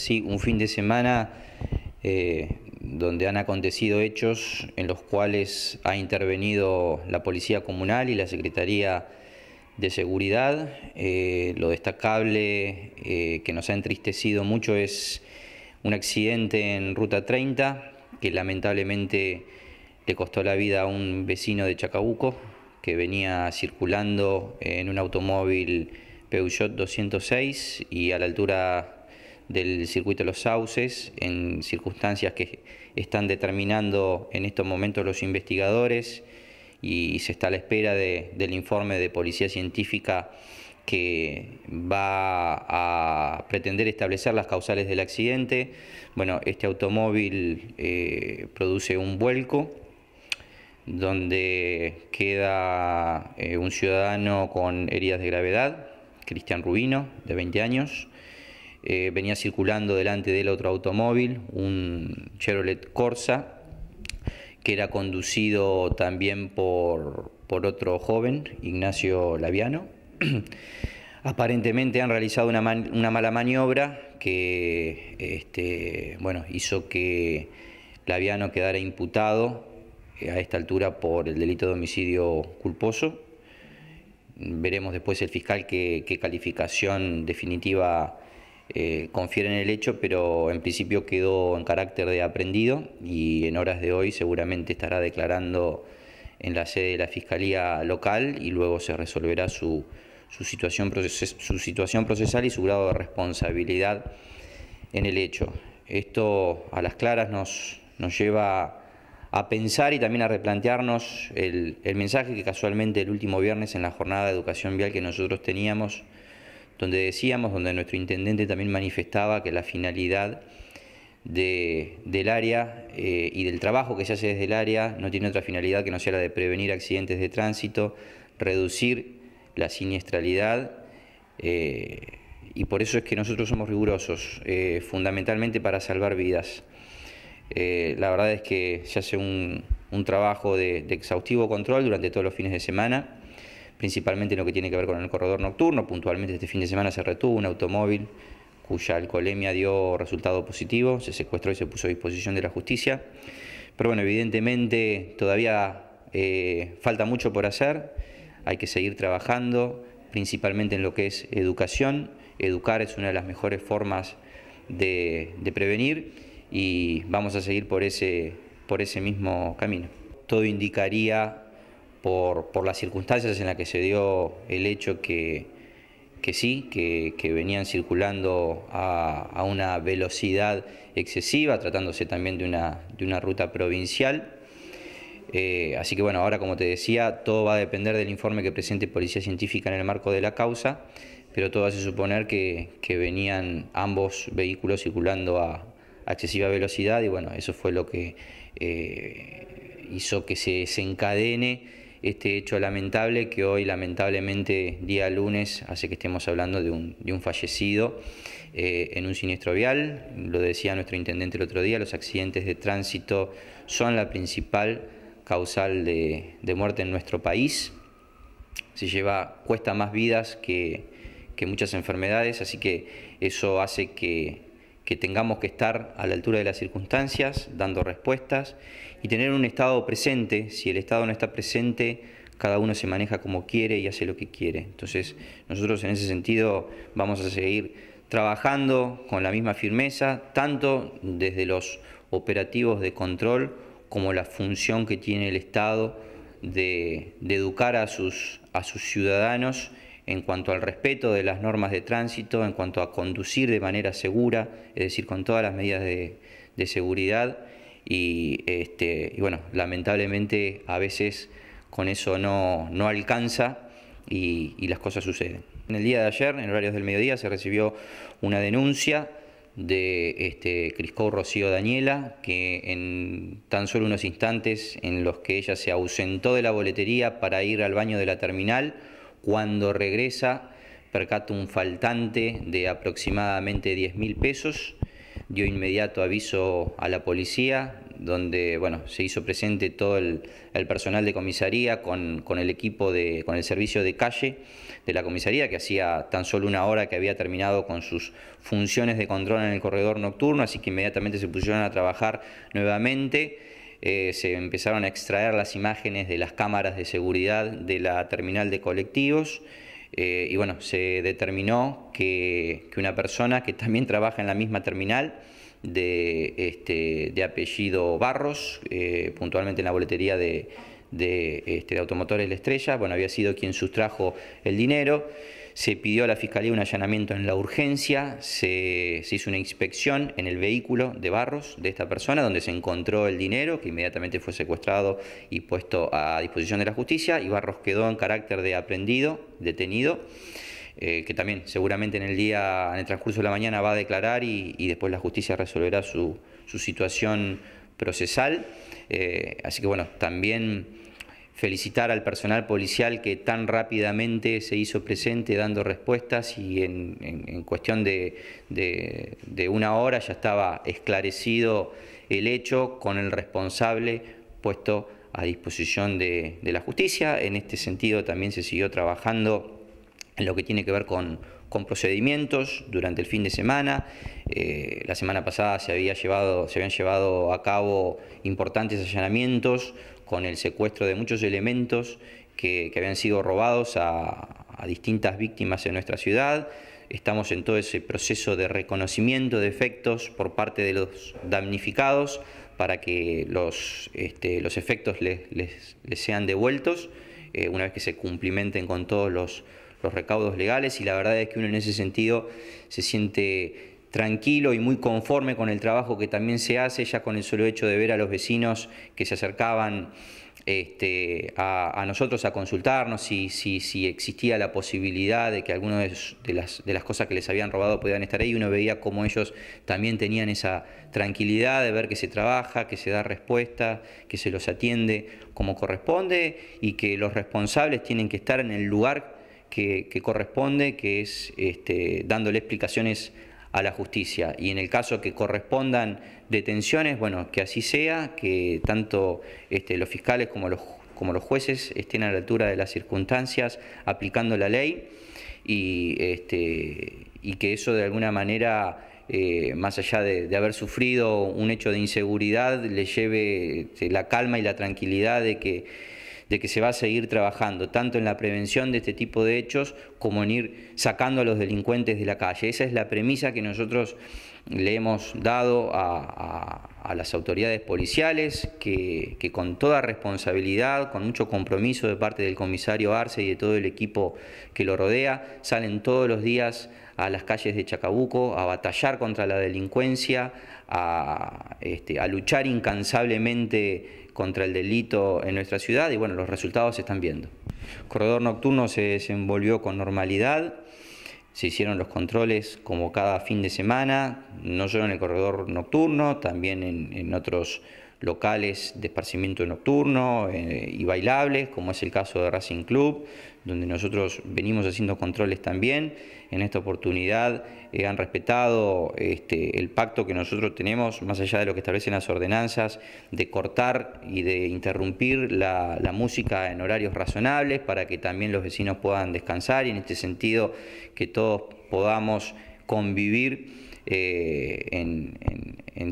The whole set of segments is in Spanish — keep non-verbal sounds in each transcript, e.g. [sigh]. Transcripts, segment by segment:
Sí, un fin de semana eh, donde han acontecido hechos en los cuales ha intervenido la Policía Comunal y la Secretaría de Seguridad. Eh, lo destacable eh, que nos ha entristecido mucho es un accidente en Ruta 30 que lamentablemente le costó la vida a un vecino de Chacabuco que venía circulando en un automóvil Peugeot 206 y a la altura del circuito de los sauces, en circunstancias que están determinando en estos momentos los investigadores y se está a la espera de, del informe de policía científica que va a pretender establecer las causales del accidente. Bueno, este automóvil eh, produce un vuelco donde queda eh, un ciudadano con heridas de gravedad, Cristian Rubino, de 20 años, eh, venía circulando delante del otro automóvil, un Chevrolet Corsa, que era conducido también por, otro joven, Ignacio Laviano. [clears throat] Aparentemente han realizado una, mala maniobra que este, bueno, hizo que Laviano quedara imputado eh, a esta altura por el delito de homicidio culposo. Veremos después el fiscal qué calificación definitiva eh, en el hecho, pero en principio quedó en carácter de aprendido y en horas de hoy seguramente estará declarando en la sede de la Fiscalía local y luego se resolverá su, situación, su situación procesal y su grado de responsabilidad en el hecho. Esto a las claras nos, nos lleva a pensar y también a replantearnos el, el mensaje que casualmente el último viernes en la jornada de educación vial que nosotros teníamos donde decíamos, donde nuestro intendente también manifestaba que la finalidad del área eh, y del trabajo que se hace desde el área no tiene otra finalidad que no sea la de prevenir accidentes de tránsito, reducir la siniestralidad eh, y por eso es que nosotros somos rigurosos, eh, fundamentalmente para salvar vidas. la verdad es que se hace un, trabajo de, de exhaustivo control durante todos los fines de semana principalmente en lo que tiene que ver con el corredor nocturno. Puntualmente este fin de semana se retuvo un automóvil cuya alcoholemia dio resultado positivo, se secuestró y se puso a disposición de la justicia. Pero bueno, evidentemente todavía eh, falta mucho por hacer, hay que seguir trabajando, principalmente en lo que es educación. Educar es una de las mejores formas de, prevenir y vamos a seguir por ese, por ese mismo camino. Todo indicaría por, las circunstancias en las que se dio el hecho que, sí, que, venían circulando a, una velocidad excesiva, tratándose también de una, de una ruta provincial. Eh, así que bueno, ahora como te decía, todo va a depender del informe que presente Policía Científica en el marco de la causa, pero todo hace suponer que, venían ambos vehículos circulando a, excesiva velocidad y bueno, eso fue lo que eh, hizo que se desencadene este hecho lamentable que hoy lamentablemente día lunes hace que estemos hablando de un, fallecido eh, en un siniestro vial. Lo decía nuestro intendente el otro día, los accidentes de tránsito son la principal causal de, muerte en nuestro país. Se lleva, cuesta más vidas que muchas enfermedades, así que eso hace que que tengamos que estar a la altura de las circunstancias, dando respuestas y tener un Estado presente. Si el Estado no está presente, cada uno se maneja como quiere y hace lo que quiere. Entonces, nosotros en ese sentido vamos a seguir trabajando con la misma firmeza, tanto desde los operativos de control como la función que tiene el Estado de, educar a sus ciudadanos en cuanto al respeto de las normas de tránsito, en cuanto a conducir de manera segura, es decir, con todas las medidas de, seguridad. Este, y, bueno, lamentablemente a veces con eso no, alcanza y, las cosas suceden. En el día de ayer, en horarios del mediodía, se recibió una denuncia de este, Rocío Daniela, que en tan solo unos instantes en los que ella se ausentó de la boletería para ir al baño de la terminal, cuando regresa, percata un faltante de aproximadamente 10.000 pesos. Dio inmediato aviso a la policía, donde bueno, se hizo presente todo el, personal de comisaría con, con, el equipo de, con el servicio de calle de la comisaría, que hacía tan solo una hora que había terminado con sus funciones de control en el corredor nocturno, así que inmediatamente se pusieron a trabajar nuevamente. Eh, se empezaron a extraer las imágenes de las cámaras de seguridad de la terminal de colectivos eh, y bueno, se determinó que, una persona que también trabaja en la misma terminal de, este, de apellido Barros, eh, puntualmente en la boletería de, este, de Automotores La Estrella, bueno, había sido quien sustrajo el dinero se pidió a la Fiscalía un allanamiento en la urgencia, se, hizo una inspección en el vehículo de barros de esta persona, donde se encontró el dinero que inmediatamente fue secuestrado y puesto a disposición de la justicia, y Barros quedó en carácter de aprendido, detenido. Eh, que también seguramente en el día, en el transcurso de la mañana va a declarar y, después la justicia resolverá su, su situación procesal. Eh, así que bueno, también felicitar al personal policial que tan rápidamente se hizo presente dando respuestas y en, en, cuestión de, de, una hora ya estaba esclarecido el hecho con el responsable puesto a disposición de, la justicia. En este sentido también se siguió trabajando en lo que tiene que ver con, procedimientos durante el fin de semana. Eh, la semana pasada se, había llevado, se habían llevado a cabo importantes allanamientos con el secuestro de muchos elementos que, habían sido robados a, distintas víctimas en nuestra ciudad. Estamos en todo ese proceso de reconocimiento de efectos por parte de los damnificados para que los, este, los efectos les, sean devueltos eh, una vez que se cumplimenten con todos los, los recaudos legales y la verdad es que uno en ese sentido se siente tranquilo y muy conforme con el trabajo que también se hace, ya con el solo hecho de ver a los vecinos que se acercaban este, a, nosotros a consultarnos si, si, existía la posibilidad de que algunas de, las, de las cosas que les habían robado pudieran estar ahí. Uno veía cómo ellos también tenían esa tranquilidad de ver que se trabaja, que se da respuesta, que se los atiende como corresponde y que los responsables tienen que estar en el lugar que, corresponde, que es este, dándole explicaciones a la justicia. Y en el caso que correspondan detenciones, bueno, que así sea, que tanto este, los fiscales como los, como los jueces estén a la altura de las circunstancias aplicando la ley y, este, y que eso de alguna manera... Eh, más allá de, de, haber sufrido un hecho de inseguridad, le lleve este, la calma y la tranquilidad de que de que se va a seguir trabajando tanto en la prevención de este tipo de hechos como en ir sacando a los delincuentes de la calle. Esa es la premisa que nosotros le hemos dado a, las autoridades policiales, que, que, con toda responsabilidad, con mucho compromiso de parte del comisario Arce y de todo el equipo que lo rodea, salen todos los días a las calles de Chacabuco, a batallar contra la delincuencia, este, a, luchar incansablemente contra el delito en nuestra ciudad y bueno, los resultados se están viendo. corredor nocturno se desenvolvió con normalidad, se hicieron los controles como cada fin de semana, no solo en el corredor nocturno, también en otros locales de esparcimiento nocturno eh, y bailables, como es el caso de Racing Club, donde nosotros venimos haciendo controles también. En esta oportunidad eh, han respetado este, el pacto que nosotros tenemos, más allá de lo que establecen las ordenanzas, de cortar y de interrumpir la música en horarios razonables para que también los vecinos puedan descansar y en este sentido que todos podamos convivir eh, en,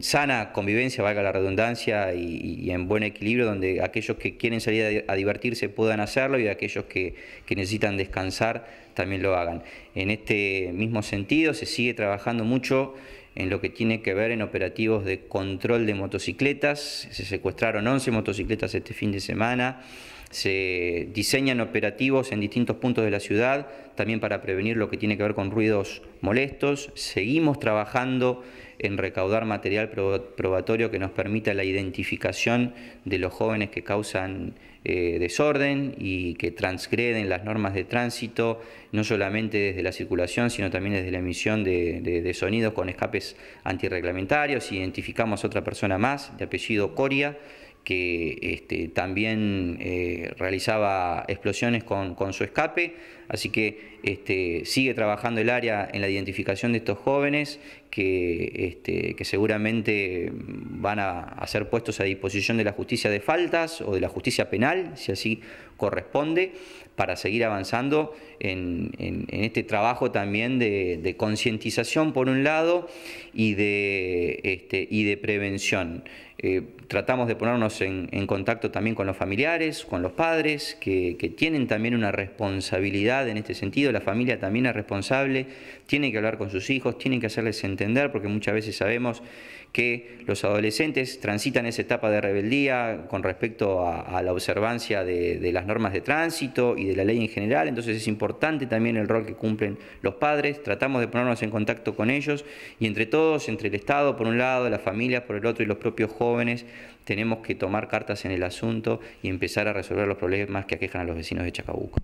sana convivencia, valga la redundancia, y, en buen equilibrio, donde aquellos que quieren salir a, divertirse puedan hacerlo y aquellos que, que, necesitan descansar también lo hagan. En este mismo sentido, se sigue trabajando mucho en lo que tiene que ver en operativos de control de motocicletas. Se secuestraron 11 motocicletas este fin de semana. Se diseñan operativos en distintos puntos de la ciudad, también para prevenir lo que tiene que ver con ruidos molestos. Seguimos trabajando en recaudar material probatorio que nos permita la identificación de los jóvenes que causan eh, desorden y que transgreden las normas de tránsito, no solamente desde la circulación, sino también desde la emisión de, de sonidos con escapes antirreglamentarios. Identificamos a otra persona más, de apellido Coria, que este, también eh, realizaba explosiones con, su escape, así que este, sigue trabajando el área en la identificación de estos jóvenes que, este, que seguramente van a, a, ser puestos a disposición de la justicia de faltas o de la justicia penal, si así corresponde para seguir avanzando en, este trabajo también de, concientización por un lado y de, este, y de prevención. Eh, tratamos de ponernos en, contacto también con los familiares, con los padres, que, tienen también una responsabilidad en este sentido, la familia también es responsable, tiene que hablar con sus hijos, tiene que hacerles entender, porque muchas veces sabemos que los adolescentes transitan esa etapa de rebeldía con respecto a, la observancia de, de las normas normas de tránsito y de la ley en general, entonces es importante también el rol que cumplen los padres, tratamos de ponernos en contacto con ellos y entre todos, entre el Estado por un lado, las familias por el otro y los propios jóvenes, tenemos que tomar cartas en el asunto y empezar a resolver los problemas que aquejan a los vecinos de Chacabuco.